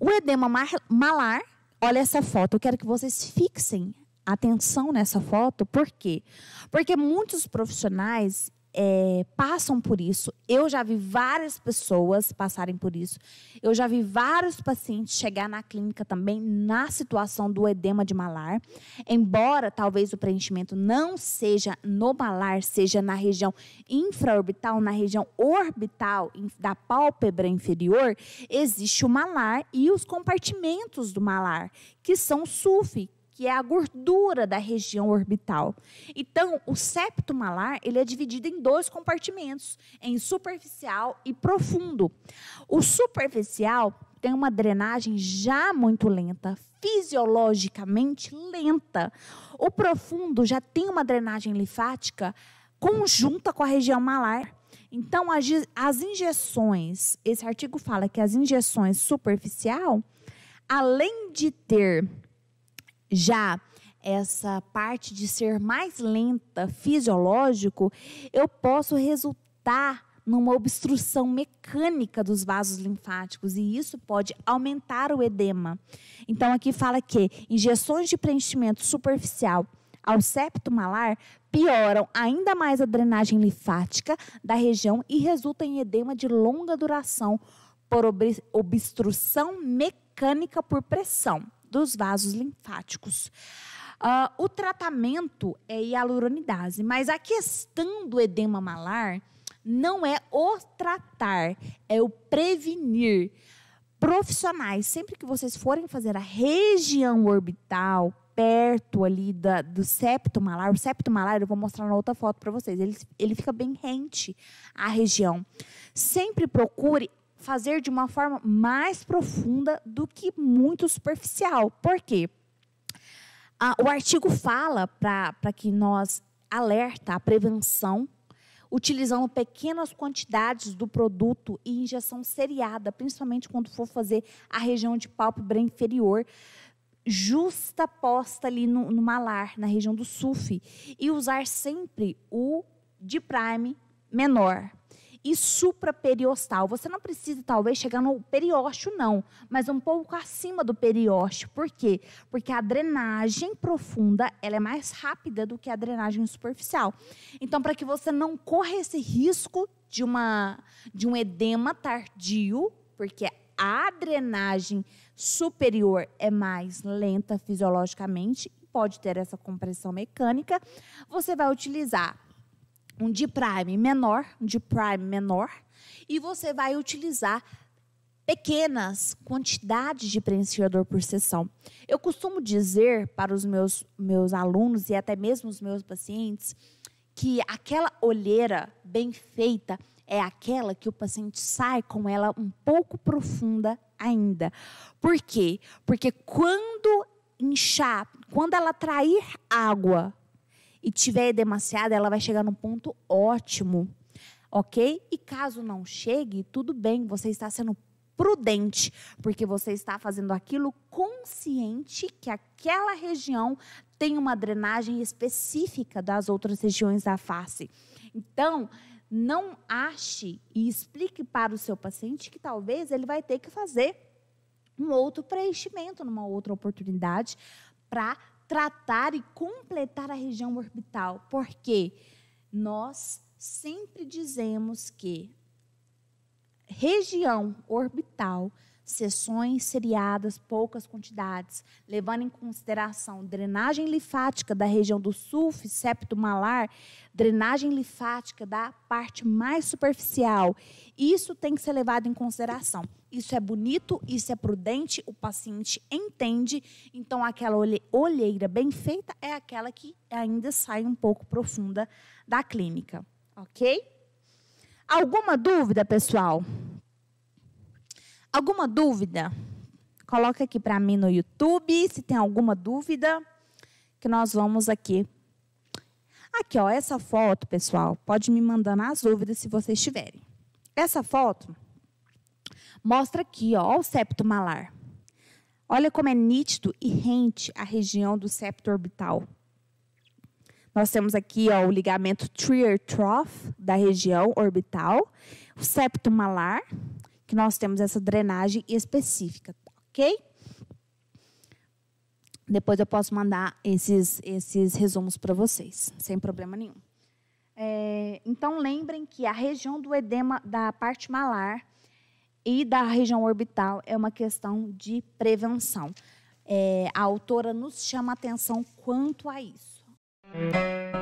O edema malar, olha essa foto, eu quero que vocês fixem atenção nessa foto, por quê? Porque muitos profissionais, é, passam por isso. Eu já vi várias pessoas passarem por isso. Eu já vi vários pacientes chegar na clínica também na situação do edema de malar. Embora talvez o preenchimento não seja no malar, seja na região infraorbital, na região orbital da pálpebra inferior, existe o malar e os compartimentos do malar, que são SUF, que é a gordura da região orbital. Então, o septo malar ele é dividido em dois compartimentos, em superficial e profundo. O superficial tem uma drenagem já muito lenta, fisiologicamente lenta. O profundo já tem uma drenagem linfática conjunta com a região malar. Então, as injeções, esse artigo fala que as injeções superficial, além de ter já essa parte de ser mais lenta, fisiológico, eu posso resultar numa obstrução mecânica dos vasos linfáticos e isso pode aumentar o edema. Então aqui fala que injeções de preenchimento superficial ao septo malar pioram ainda mais a drenagem linfática da região e resultam em edema de longa duração por obstrução mecânica por pressão dos vasos linfáticos. Uh, o tratamento é hialuronidase, mas a questão do edema malar não é o tratar, é o prevenir. Profissionais, sempre que vocês forem fazer a região orbital, perto ali da, do septo malar, o septo malar eu vou mostrar na outra foto para vocês, ele, ele fica bem rente à região. Sempre procure fazer de uma forma mais profunda do que muito superficial. Por quê? Ah, o artigo fala para que nós alerta a prevenção utilizando pequenas quantidades do produto e injeção seriada, principalmente quando for fazer a região de pálpebra inferior, justa posta ali no, no malar, na região do SUF, e usar sempre o de prime menor e supraperiostal. Você não precisa, talvez, chegar no periósteo, não, mas um pouco acima do periósteo. Por quê? Porque a drenagem profunda ela é mais rápida do que a drenagem superficial. Então, para que você não corra esse risco de, uma, de um edema tardio, porque a drenagem superior é mais lenta fisiologicamente pode ter essa compressão mecânica, você vai utilizar um de prime menor, um de prime menor, e você vai utilizar pequenas quantidades de preenchedor por sessão. Eu costumo dizer para os meus, meus alunos e até mesmo os meus pacientes que aquela olheira bem feita é aquela que o paciente sai com ela um pouco profunda ainda. Por quê? Porque quando inchar, quando ela trair água e tiver demasiada, ela vai chegar num ponto ótimo, ok? E caso não chegue, tudo bem, você está sendo prudente, porque você está fazendo aquilo consciente que aquela região tem uma drenagem específica das outras regiões da face. Então, não ache e explique para o seu paciente que talvez ele vai ter que fazer um outro preenchimento numa outra oportunidade para tratar e completar a região orbital, porque nós sempre dizemos que região orbital sessões seriadas, poucas quantidades, levando em consideração drenagem linfática da região do sulfo septo malar, drenagem linfática da parte mais superficial. Isso tem que ser levado em consideração. Isso é bonito, isso é prudente, o paciente entende. Então, aquela olheira bem feita é aquela que ainda sai um pouco profunda da clínica, ok? Alguma dúvida, pessoal? Alguma dúvida? Coloca aqui para mim no YouTube se tem alguma dúvida que nós vamos aqui. Aqui, ó, essa foto, pessoal, pode me mandar as dúvidas se vocês tiverem. Essa foto mostra aqui, ó, o septo malar. Olha como é nítido e rente a região do septo orbital. Nós temos aqui ó, o ligamento trier trough da região orbital, o septo malar que nós temos essa drenagem específica, ok? Depois eu posso mandar esses, esses resumos para vocês, sem problema nenhum. É, então, lembrem que a região do edema da parte malar e da região orbital é uma questão de prevenção. É, a autora nos chama atenção quanto a isso.